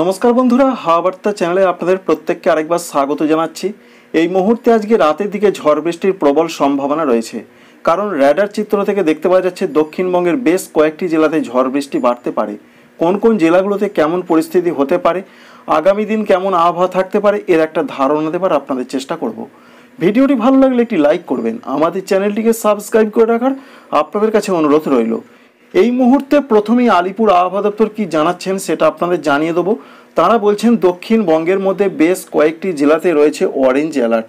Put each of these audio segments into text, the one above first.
নমস্কার বন্ধুরা হাওয়া বার্তা চ্যানেলে আপনাদের প্রত্যেককে আরেকবার স্বাগত জানাচ্ছি এই মুহূর্তে আজকে রাতের দিকে ঝড় বৃষ্টির প্রবল সম্ভাবনা রয়েছে কারণ র্যাডার চিত্র থেকে দেখতে পাওয়া যাচ্ছে দক্ষিণবঙ্গের বেশ কয়েকটি জেলাতে ঝড় বৃষ্টি বাড়তে পারে কোন কোন জেলাগুলোতে কেমন পরিস্থিতি হতে পারে আগামী দিন কেমন আবহাওয়া থাকতে পারে এর একটা ধারণা দেবার আপনাদের চেষ্টা করব ভিডিওটি ভালো লাগলে একটি লাইক করবেন আমাদের চ্যানেলটিকে সাবস্ক্রাইব করে রাখার আপনাদের কাছে অনুরোধ রইল এই মুহূর্তে প্রথমেই আলিপুর আবহাওয়া দপ্তর কি জানাচ্ছেন সেটা আপনাদের জানিয়ে দেবো তারা বলছেন দক্ষিণবঙ্গের মধ্যে বেশ কয়েকটি জেলাতে রয়েছে অরেঞ্জ অ্যালার্ট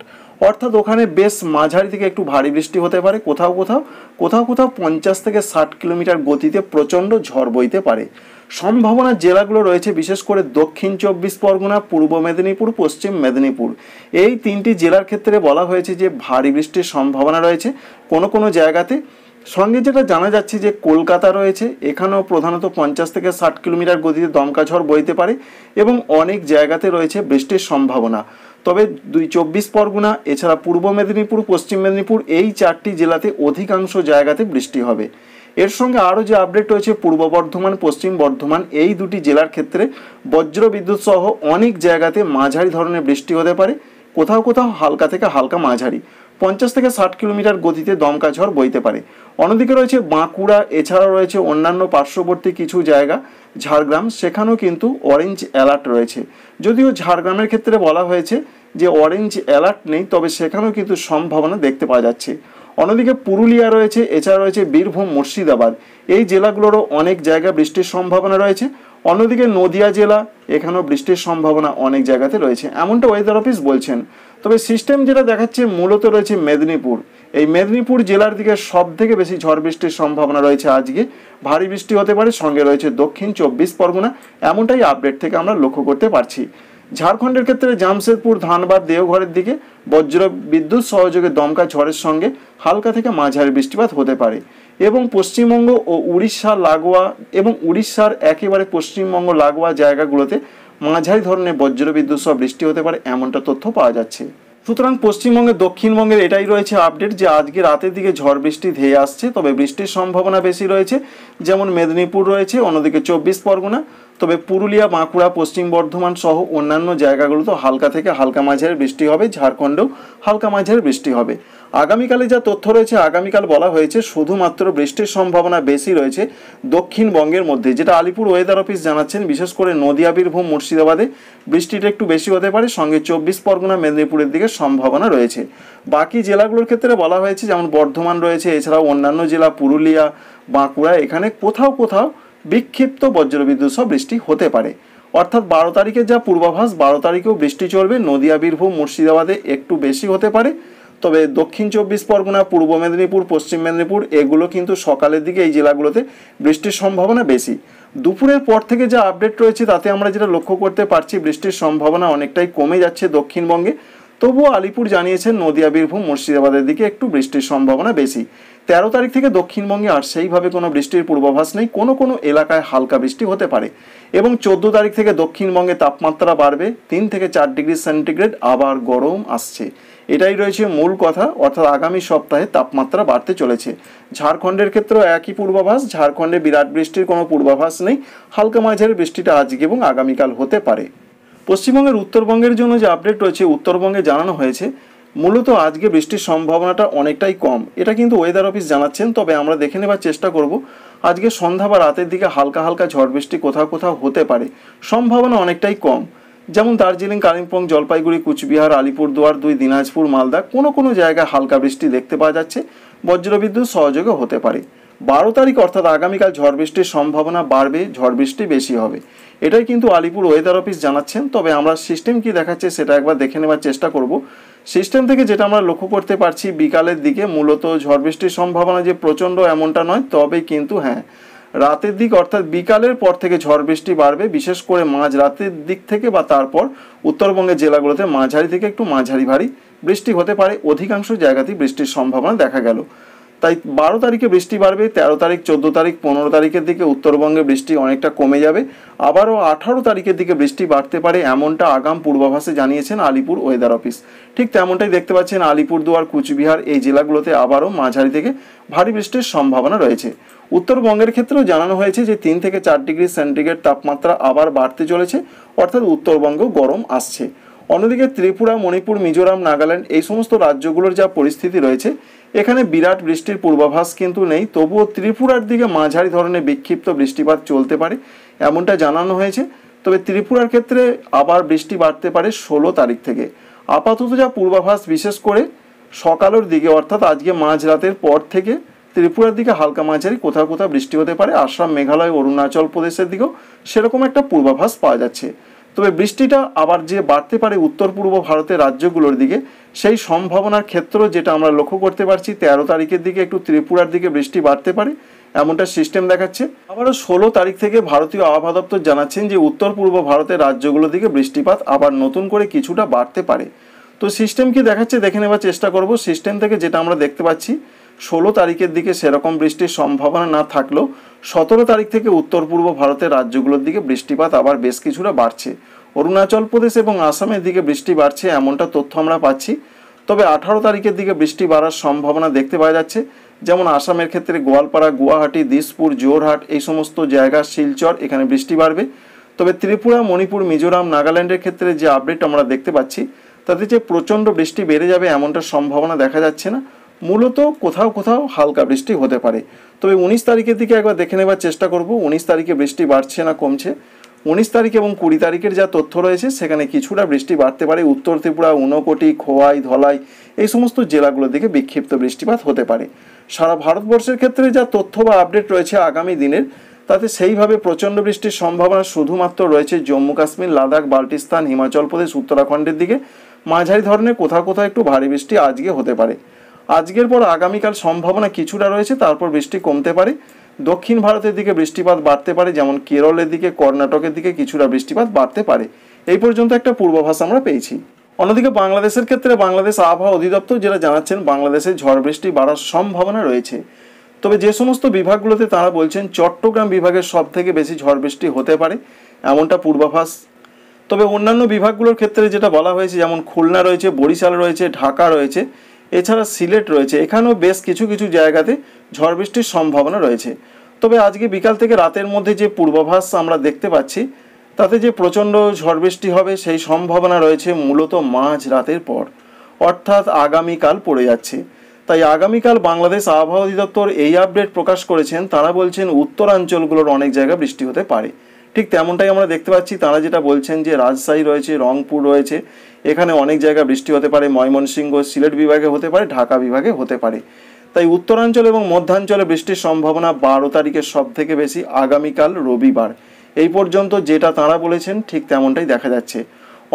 অর্থাৎ ওখানে বেশ মাঝারি থেকে একটু ভারী বৃষ্টি হতে পারে কোথাও কোথাও কোথাও কোথাও পঞ্চাশ থেকে ষাট কিলোমিটার গতিতে প্রচণ্ড ঝড় বইতে পারে সম্ভাবনা জেলাগুলো রয়েছে বিশেষ করে দক্ষিণ চব্বিশ পরগনা পূর্ব মেদিনীপুর পশ্চিম মেদিনীপুর এই তিনটি জেলার ক্ষেত্রে বলা হয়েছে যে ভারী বৃষ্টির সম্ভাবনা রয়েছে কোনো কোনো জায়গাতে সঙ্গে যেটা জানা যাচ্ছে যে কলকাতা রয়েছে এখানেও প্রধানত পঞ্চাশ থেকে ষাট কিলোমিটার গতিতে দমকা ঝড় বইতে পারে এবং অনেক জায়গাতে রয়েছে বৃষ্টির সম্ভাবনা তবে দুই চব্বিশ পরগনা এছাড়া পূর্ব মেদিনীপুর পশ্চিম মেদিনীপুর এই চারটি জেলাতে অধিকাংশ জায়গাতে বৃষ্টি হবে এর সঙ্গে আরও যে আপডেট রয়েছে পূর্ব বর্ধমান পশ্চিম বর্ধমান এই দুটি জেলার ক্ষেত্রে বজ্র বিদ্যুৎ সহ অনেক জায়গাতে মাঝারি ধরনের বৃষ্টি হতে পারে কোথাও কোথাও হালকা থেকে হালকা মাঝারি পঞ্চাশ থেকে ষাট কিলোমিটার গতিতে দমকা ঝড় বইতে পারে অন্যদিকে রয়েছে বাঁকুড়া এছাড়াও রয়েছে অন্যান্য পার্শ্ববর্তী কিছু জায়গা ঝাড়গ্রাম সেখানেও কিন্তু অরেঞ্জ অ্যালার্ট রয়েছে যদিও ঝাড়গ্রামের ক্ষেত্রে বলা হয়েছে যে অরেঞ্জ অ্যালার্ট নেই তবে সেখানেও কিন্তু সম্ভাবনা দেখতে পাওয়া যাচ্ছে অন্যদিকে পুরুলিয়া রয়েছে এছাড়া রয়েছে বীরভূম মুর্শিদাবাদ এই জেলাগুলোরও অনেক জায়গা বৃষ্টির সম্ভাবনা রয়েছে অন্যদিকে নদিয়া জেলা এখানেও বৃষ্টির সম্ভাবনা অনেক জায়গাতে রয়েছে এমনটা ওয়েদার অফিস বলছেন তবে সিস্টেম যেটা দেখাচ্ছে মূলত রয়েছে মেদিনীপুর এই মেদিনীপুর জেলার দিকে সব থেকে বেশি ঝড় বৃষ্টির সম্ভাবনা রয়েছে আজকে ভারী বৃষ্টি হতে পারে সঙ্গে রয়েছে দক্ষিণ চব্বিশ পরগনা এমনটাই আপডেট থেকে আমরা লক্ষ্য করতে পারছি ঝাড়খণ্ডের ক্ষেত্রে জামশেদপুর ধানবাদ দেওঘরের দিকে বজ্র বিদ্যুৎ সহযোগে দমকা ঝড়ের সঙ্গে হালকা থেকে মাঝারি বৃষ্টিপাত হতে পারে এবং পশ্চিমবঙ্গ ও উড়িষ্যা লাগোয়া এবং উড়িষ্যার একেবারে পশ্চিমবঙ্গ লাগোয়া জায়গাগুলোতে মাঝারি ধরনের বজ্র বিদ্যুৎ সহ বৃষ্টি হতে পারে এমনটা তথ্য পাওয়া যাচ্ছে সুতরাং পশ্চিমবঙ্গে দক্ষিণবঙ্গের এটাই রয়েছে আপডেট যে আজকে রাতের দিকে ঝড় বৃষ্টি ধেয়ে আসছে তবে বৃষ্টির সম্ভাবনা বেশি রয়েছে যেমন মেদিনীপুর রয়েছে অন্যদিকে চব্বিশ পরগনা তবে পুরুলিয়া বাঁকুড়া পশ্চিম বর্ধমান সহ অন্যান্য জায়গাগুলোতে হালকা থেকে হালকা মাঝের বৃষ্টি হবে ঝাড়খণ্ডেও হালকা মাঝের বৃষ্টি হবে আগামীকালে যা তথ্য রয়েছে আগামীকাল বলা হয়েছে শুধুমাত্র বৃষ্টির সম্ভাবনা বেশি রয়েছে দক্ষিণবঙ্গের মধ্যে যেটা আলিপুর ওয়েদার অফিস জানাচ্ছেন বিশেষ করে নদিয়া বীরভূম মুর্শিদাবাদে বৃষ্টিটা একটু বেশি হতে পারে সঙ্গে চব্বিশ পরগনা মেদিনীপুরের দিকে সম্ভাবনা রয়েছে বাকি জেলাগুলোর ক্ষেত্রে বলা হয়েছে যেমন বর্ধমান রয়েছে এছাড়াও অন্যান্য জেলা পুরুলিয়া বাঁকুড়া এখানে কোথাও কোথাও বিক্ষিপ্ত বজ্রবিদ্যুৎ সহ বৃষ্টি হতে পারে অর্থাৎ বারো তারিখে যা পূর্বাভাস বারো তারিখেও বৃষ্টি চলবে নদিয়া বীরভূম মুর্শিদাবাদে একটু বেশি হতে পারে তবে দক্ষিণ চব্বিশ পরগনা পূর্ব মেদিনীপুর পশ্চিম মেদিনীপুর এগুলো কিন্তু সকালের দিকে এই জেলাগুলোতে বৃষ্টির সম্ভাবনা বেশি দুপুরের পর থেকে যা আপডেট রয়েছে তাতে আমরা যেটা লক্ষ্য করতে পারছি বৃষ্টির সম্ভাবনা অনেকটাই কমে যাচ্ছে দক্ষিণবঙ্গে তবুও আলিপুর জানিয়েছেন নদিয়া বীরভূম মুর্শিদাবাদের দিকে একটু বৃষ্টির সম্ভাবনা বেশি তেরো তারিখ থেকে দক্ষিণবঙ্গে আর সেইভাবে কোনো বৃষ্টির পূর্বাভাস নেই কোনো কোনো এলাকায় হালকা বৃষ্টি হতে পারে এবং চোদ্দ তারিখ থেকে দক্ষিণবঙ্গে তাপমাত্রা বাড়বে তিন থেকে চার ডিগ্রি সেন্টিগ্রেড আবার গরম আসছে এটাই রয়েছে মূল কথা অর্থাৎ আগামী সপ্তাহে তাপমাত্রা বাড়তে চলেছে ঝাড়খণ্ডের ক্ষেত্রেও একই পূর্বাভাস ঝাড়খণ্ডে বিরাট বৃষ্টির কোনো পূর্বাভাস নেই হালকা মাঝের বৃষ্টিটা আজকে এবং আগামীকাল হতে পারে পশ্চিমবঙ্গের উত্তরবঙ্গের জন্য যে আপডেট রয়েছে উত্তরবঙ্গে জানানো হয়েছে মূলত আজকে বৃষ্টির সম্ভাবনাটা অনেকটাই কম এটা কিন্তু ওয়েদার অফিস জানাচ্ছেন তবে আমরা দেখে নেবার চেষ্টা করব আজকে সন্ধ্যা বা রাতের দিকে হালকা হালকা ঝড় বৃষ্টি কোথাও কোথাও হতে পারে সম্ভাবনা অনেকটাই কম যেমন দার্জিলিং কালিম্পং জলপাইগুড়ি কুচবিহার আলিপুরদুয়ার দুই দিনাজপুর মালদা কোনো কোনো জায়গায় হালকা বৃষ্টি দেখতে পাওয়া যাচ্ছে বজ্রবিদ্যুৎ সহযোগে হতে পারে বারো তারিখ অর্থাৎ আগামীকাল ঝড় বৃষ্টির সম্ভাবনা বাড়বে ঝড় বৃষ্টি বেশি হবে এটাই কিন্তু আলিপুর ওয়েদার অফিস জানাচ্ছেন তবে আমরা সিস্টেম কি দেখাচ্ছে সেটা একবার দেখে নেওয়ার চেষ্টা করব সিস্টেম থেকে যেটা আমরা লক্ষ্য করতে পারছি বিকালের দিকে মূলত ঝড় বৃষ্টির সম্ভাবনা যে প্রচণ্ড এমনটা নয় তবে কিন্তু হ্যাঁ রাতের দিক অর্থাৎ বিকালের পর থেকে ঝড় বৃষ্টি বাড়বে বিশেষ করে মাঝ রাতের দিক থেকে বা তারপর উত্তরবঙ্গের জেলাগুলোতে মাঝারি থেকে একটু মাঝারি ভারী বৃষ্টি হতে পারে অধিকাংশ জায়গাতেই বৃষ্টির সম্ভাবনা দেখা গেল তাই বারো তারিখে বৃষ্টি বাড়বে তেরো তারিখ চোদ্দ তারিখ পনেরো তারিখের দিকে উত্তরবঙ্গে বৃষ্টি অনেকটা কমে যাবে আবারও আঠারো তারিখের দিকে বৃষ্টি বাড়তে পারে এমনটা আগাম পূর্বাভাসে জানিয়েছেন আলিপুর ওয়েদার অফিস ঠিক তেমনটাই দেখতে পাচ্ছেন আলিপুরদুয়ার কুচবিহার এই জেলাগুলোতে আবারও মাঝারি থেকে ভারী বৃষ্টির সম্ভাবনা রয়েছে উত্তরবঙ্গের ক্ষেত্রেও জানানো হয়েছে যে তিন থেকে চার ডিগ্রি সেন্টিগ্রেড তাপমাত্রা আবার বাড়তে চলেছে অর্থাৎ উত্তরবঙ্গ গরম আসছে অন্যদিকে ত্রিপুরা মণিপুর মিজোরাম নাগাল্যান্ড এই সমস্ত রাজ্যগুলোর যা পরিস্থিতি রয়েছে এখানে বিরাট বৃষ্টির পূর্বাভাস কিন্তু নেই তবুও ত্রিপুরার দিকে মাঝারি ধরনের বিক্ষিপ্ত বৃষ্টিপাত চলতে পারে এমনটা জানানো হয়েছে তবে ত্রিপুরার ক্ষেত্রে আবার বৃষ্টি বাড়তে পারে ষোলো তারিখ থেকে আপাতত যা পূর্বাভাস বিশেষ করে সকালের দিকে অর্থাৎ আজকে মাঝরাতের পর থেকে ত্রিপুরার দিকে হালকা মাঝারি কোথাও কোথাও বৃষ্টি হতে পারে আসাম মেঘালয় অরুণাচল প্রদেশের দিকেও সেরকম একটা পূর্বাভাস পাওয়া যাচ্ছে তবে বৃষ্টিটা আবার যে বাড়তে পারে উত্তর পূর্ব ভারতের রাজ্যগুলোর দিকে সেই সম্ভাবনার ক্ষেত্র যেটা আমরা লক্ষ্য করতে পারছি তেরো তারিখের দিকে একটু ত্রিপুরার দিকে বৃষ্টি বাড়তে পারে এমনটা সিস্টেম দেখাচ্ছে আবারও ষোলো তারিখ থেকে ভারতীয় আবহাওয়া দপ্তর জানাচ্ছেন যে উত্তর পূর্ব ভারতের রাজ্যগুলোর দিকে বৃষ্টিপাত আবার নতুন করে কিছুটা বাড়তে পারে তো সিস্টেম কি দেখাচ্ছে দেখে নেওয়ার চেষ্টা করব সিস্টেম থেকে যেটা আমরা দেখতে পাচ্ছি ষোলো তারিখের দিকে সেরকম বৃষ্টির সম্ভাবনা না থাকলেও সতেরো তারিখ থেকে উত্তর পূর্ব ভারতের রাজ্যগুলোর দিকে বৃষ্টিপাত আবার বেশ কিছুটা বাড়ছে অরুণাচল প্রদেশ এবং আসামের দিকে বৃষ্টি বাড়ছে এমনটা তথ্য আমরা পাচ্ছি তবে আঠারো তারিখের দিকে বৃষ্টি বাড়ার সম্ভাবনা দেখতে পাওয়া যাচ্ছে যেমন আসামের ক্ষেত্রে গোয়ালপাড়া গুয়াহাটি দিসপুর জোরহাট এই সমস্ত জায়গা শিলচর এখানে বৃষ্টি বাড়বে তবে ত্রিপুরা মণিপুর মিজোরাম নাগাল্যান্ডের ক্ষেত্রে যে আপডেট আমরা দেখতে পাচ্ছি তাতে যে প্রচণ্ড বৃষ্টি বেড়ে যাবে এমনটা সম্ভাবনা দেখা যাচ্ছে না মূলত কোথাও কোথাও হালকা বৃষ্টি হতে পারে তবে উনিশ তারিখের দিকে একবার দেখে নেবার চেষ্টা করব উনিশ তারিখে বৃষ্টি বাড়ছে না কমছে উনিশ তারিখ এবং কুড়ি তারিখের যা তথ্য রয়েছে সেখানে কিছুটা বৃষ্টি বাড়তে পারে উত্তর ত্রিপুরা উনকোটি খোয়াই ধলাই এই সমস্ত জেলাগুলোর দিকে বিক্ষিপ্ত বৃষ্টিপাত হতে পারে সারা ভারতবর্ষের ক্ষেত্রে যা তথ্য বা আপডেট রয়েছে আগামী দিনের তাতে সেইভাবে প্রচণ্ড বৃষ্টির সম্ভাবনা শুধুমাত্র রয়েছে জম্মু কাশ্মীর লাদাখ বাল্টিস্তান হিমাচল প্রদেশ উত্তরাখণ্ডের দিকে মাঝারি ধরনের কোথাও কোথাও একটু ভারী বৃষ্টি আজকে হতে পারে আজকের পর আগামীকাল সম্ভাবনা কিছুটা রয়েছে তারপর বৃষ্টি কমতে পারে দক্ষিণ ভারতের দিকে বৃষ্টিপাত বাড়তে পারে যেমন কেরলের দিকে কর্ণাটকের দিকে কিছুটা বৃষ্টিপাত বাড়তে পারে এই পর্যন্ত একটা পূর্বাভাস আমরা পেয়েছি অন্যদিকে বাংলাদেশের ক্ষেত্রে বাংলাদেশ আবহাওয়া অধিদপ্তর যেটা জানাচ্ছেন বাংলাদেশে ঝড় বৃষ্টি বাড়ার সম্ভাবনা রয়েছে তবে যে সমস্ত বিভাগগুলোতে তারা বলছেন চট্টগ্রাম বিভাগের সব থেকে বেশি ঝড় বৃষ্টি হতে পারে এমনটা পূর্বাভাস তবে অন্যান্য বিভাগগুলোর ক্ষেত্রে যেটা বলা হয়েছে যেমন খুলনা রয়েছে বরিশাল রয়েছে ঢাকা রয়েছে এছাড়া সিলেট রয়েছে এখানেও বেশ কিছু কিছু জায়গাতে ঝড় বৃষ্টির সম্ভাবনা রয়েছে তবে আজকে বিকাল থেকে রাতের মধ্যে যে পূর্বাভাস আমরা দেখতে পাচ্ছি তাতে যে প্রচণ্ড ঝড় বৃষ্টি হবে সেই সম্ভাবনা রয়েছে মূলত মাঝ রাতের পর অর্থাৎ আগামীকাল পড়ে যাচ্ছে তাই আগামীকাল বাংলাদেশ আবহাওয়া অধিদপ্তর এই আপডেট প্রকাশ করেছেন তারা বলছেন উত্তরাঞ্চলগুলোর অনেক জায়গা বৃষ্টি হতে পারে ঠিক তেমনটাই আমরা দেখতে পাচ্ছি তারা যেটা বলছেন যে রাজশাহী রয়েছে রংপুর রয়েছে এখানে অনেক জায়গায় বৃষ্টি হতে পারে ময়মনসিংহ সিলেট বিভাগে হতে পারে ঢাকা বিভাগে হতে পারে তাই উত্তরাঞ্চল এবং মধ্যাঞ্চলে বৃষ্টির সম্ভাবনা বারো তারিখের সব থেকে বেশি আগামীকাল রবিবার এই পর্যন্ত যেটা তাঁরা বলেছেন ঠিক তেমনটাই দেখা যাচ্ছে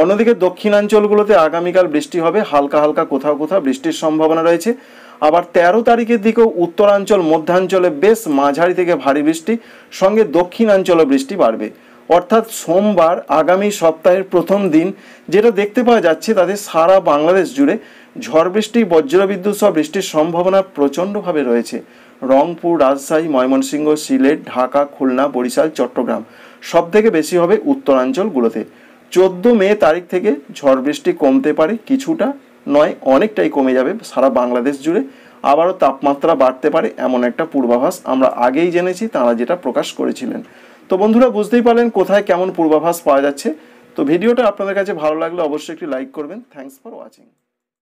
অন্যদিকে দক্ষিণাঞ্চলগুলোতে আগামীকাল বৃষ্টি হবে হালকা হালকা কোথাও কোথাও বৃষ্টির সম্ভাবনা রয়েছে আবার ১৩ তারিখের দিকেও উত্তরাঞ্চল মধ্যাঞ্চলে বেশ মাঝারি থেকে ভারী বৃষ্টি সঙ্গে দক্ষিণাঞ্চলে বৃষ্টি বাড়বে অর্থাৎ সোমবার আগামী সপ্তাহের প্রথম দিন যেটা দেখতে পাওয়া যাচ্ছে তাতে সারা বাংলাদেশ জুড়ে ঝড় বৃষ্টি বজ্রবিদ্যুৎ সহ বৃষ্টির সম্ভাবনা প্রচণ্ডভাবে রয়েছে রংপুর রাজশাহী ময়মনসিংহ সিলেট ঢাকা খুলনা বরিশাল চট্টগ্রাম সব থেকে বেশি হবে উত্তরাঞ্চলগুলোতে চোদ্দ মে তারিখ থেকে ঝড় বৃষ্টি কমতে পারে কিছুটা নয় অনেকটাই কমে যাবে সারা বাংলাদেশ জুড়ে আবারও তাপমাত্রা বাড়তে পারে এমন একটা পূর্বাভাস আমরা আগেই জেনেছি তারা যেটা প্রকাশ করেছিলেন তো বন্ধুরা বুঝতেই পারলেন কোথায় কেমন পূর্বাভাস পাওয়া যাচ্ছে তো ভিডিওটা আপনাদের কাছে ভালো লাগলে অবশ্যই একটি লাইক করবেন থ্যাংকস ফর ওয়াচিং